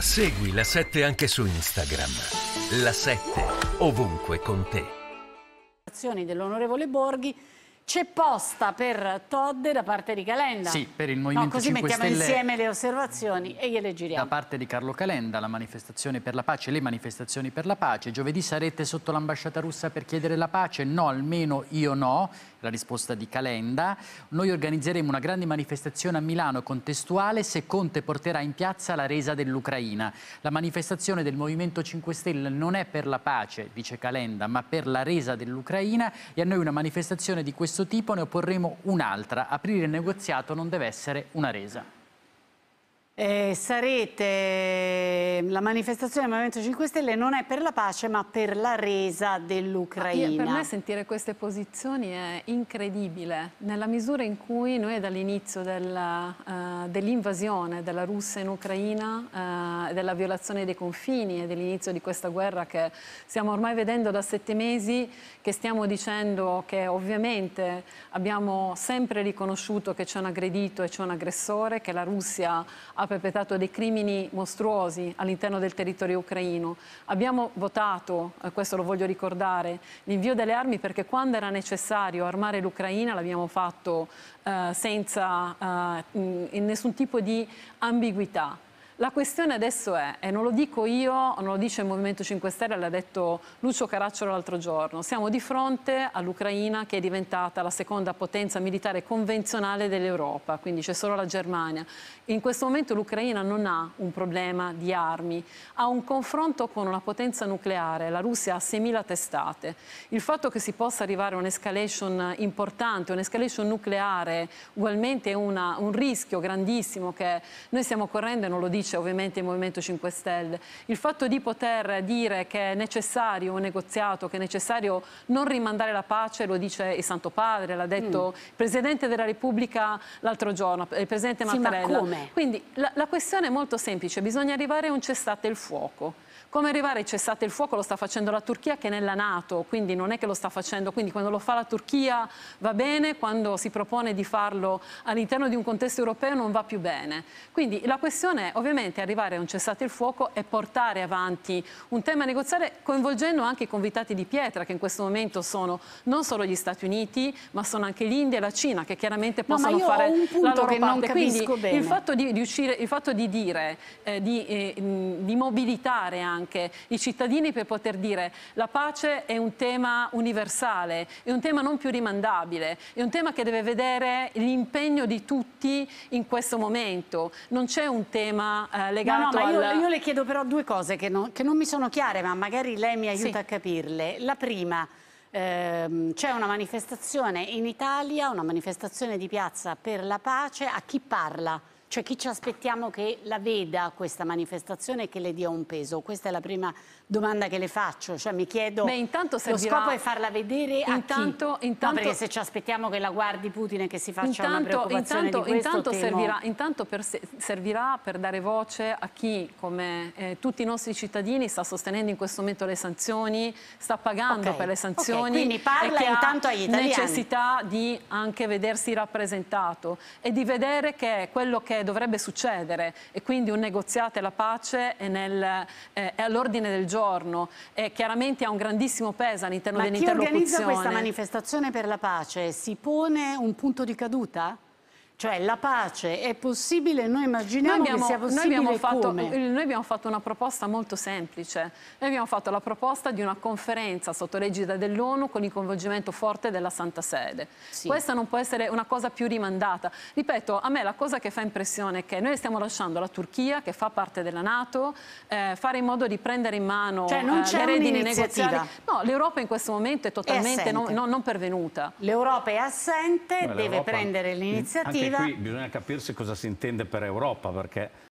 Segui la 7 anche su Instagram. La 7 ovunque con te. Azioni dell'onorevole Borghi c'è posta per Todd da parte di Calenda. Sì, per il Movimento no, così mettiamo insieme le osservazioni e gliele giriamo. Da parte di Carlo Calenda, la manifestazione per la pace, le manifestazioni per la pace. Giovedì sarete sotto l'ambasciata russa per chiedere la pace? No, almeno io no la risposta di Calenda. Noi organizzeremo una grande manifestazione a Milano contestuale se Conte porterà in piazza la resa dell'Ucraina. La manifestazione del Movimento 5 Stelle non è per la pace, dice Calenda, ma per la resa dell'Ucraina e a noi una manifestazione di questo tipo ne opporremo un'altra. Aprire il negoziato non deve essere una resa eh, sarete, ehm, la manifestazione del Movimento 5 Stelle non è per la pace ma per la resa ah, dell'Ucraina. Per me sentire queste posizioni è incredibile, nella misura in cui noi dall'inizio eh, dell'invasione uh, dell della Russia in Ucraina, uh, della violazione dei confini e dell'inizio di questa guerra che stiamo ormai vedendo da sette mesi, che stiamo dicendo che ovviamente abbiamo sempre riconosciuto che c'è un aggredito e c'è un aggressore, che la Russia ha perpetrato dei crimini mostruosi all'interno del territorio ucraino. Abbiamo votato, eh, questo lo voglio ricordare, l'invio delle armi perché quando era necessario armare l'Ucraina l'abbiamo fatto eh, senza eh, nessun tipo di ambiguità. La questione adesso è, e non lo dico io, non lo dice il Movimento 5 Stelle, l'ha detto Lucio Caracciolo l'altro giorno, siamo di fronte all'Ucraina che è diventata la seconda potenza militare convenzionale dell'Europa, quindi c'è solo la Germania. In questo momento l'Ucraina non ha un problema di armi, ha un confronto con una potenza nucleare, la Russia ha 6.000 testate. Il fatto che si possa arrivare a un'escalation importante, un'escalation nucleare, ugualmente è un rischio grandissimo che noi stiamo correndo e non lo dice convince ovviamente il Movimento 5 Stelle. Il fatto di poter dire che è necessario un negoziato, che è necessario non rimandare la pace, lo dice il Santo Padre, l'ha detto mm. il Presidente della Repubblica l'altro giorno, eh, il Presidente Mattarella. Sì, Quindi la, la questione è molto semplice, bisogna arrivare a un cessate il fuoco. Come arrivare ai cessate il fuoco lo sta facendo la Turchia che è nella Nato, quindi non è che lo sta facendo, quindi quando lo fa la Turchia va bene, quando si propone di farlo all'interno di un contesto europeo non va più bene. Quindi la questione è ovviamente arrivare a un cessate il fuoco e portare avanti un tema negoziale coinvolgendo anche i convitati di pietra che in questo momento sono non solo gli Stati Uniti ma sono anche l'India e la Cina che chiaramente no, possono fare la loro parte. Quindi bene. il fatto di, di, uscire, il fatto di dire, eh, di, eh, di mobilitare mobilitare anche i cittadini per poter dire la pace è un tema universale, è un tema non più rimandabile, è un tema che deve vedere l'impegno di tutti in questo momento. Non c'è un tema eh, legato no, no, ma al... io, le chiedo però due cose che non, che non, mi sono chiare, ma magari lei mi aiuta sì. a capirle. La prima... Ehm, c'è una manifestazione in Italia, una manifestazione di piazza per la pace, a chi parla? Cioè chi ci aspettiamo che la veda questa manifestazione e che le dia un peso? Questa è la prima domanda che le faccio, cioè mi chiedo, Beh, intanto lo scopo è farla vedere intanto, intanto... No, perché se ci aspettiamo che la guardi Putin e che si faccia intanto, una preoccupazione intanto, questo, intanto servirà, intanto per, servirà per dare voce a chi, come eh, tutti i nostri cittadini, sta sostenendo in questo momento le sanzioni, sta pagando okay, per le sanzioni okay, quindi parla e intanto agli necessità di anche vedersi rappresentato e di vedere che quello che dovrebbe, succedere e quindi un negoziato e la pace è, nel, eh, è all'ordine del giorno e chiaramente ha un grandissimo peso all'interno dell'interlocuzione. Ma chi organizza questa manifestazione per la pace si pone un punto di caduta? Cioè la pace è possibile, noi immaginiamo noi abbiamo, che sia possibile noi abbiamo, fatto, noi abbiamo fatto una proposta molto semplice, noi abbiamo fatto la proposta di una conferenza sotto l'egida dell'ONU con il coinvolgimento forte della Santa Sede. Sì. Questa non può essere una cosa più rimandata. Ripeto, a me la cosa che fa impressione è che noi stiamo lasciando la Turchia, che fa parte della Nato, eh, fare in modo di prendere in mano cioè, non eh, le redini negoziali. No, l'Europa in questo momento è totalmente è non, non, non, pervenuta. L'Europa è assente, deve prendere l'iniziativa arriva... E qui bisogna capirsi cosa si intende per Europa, perché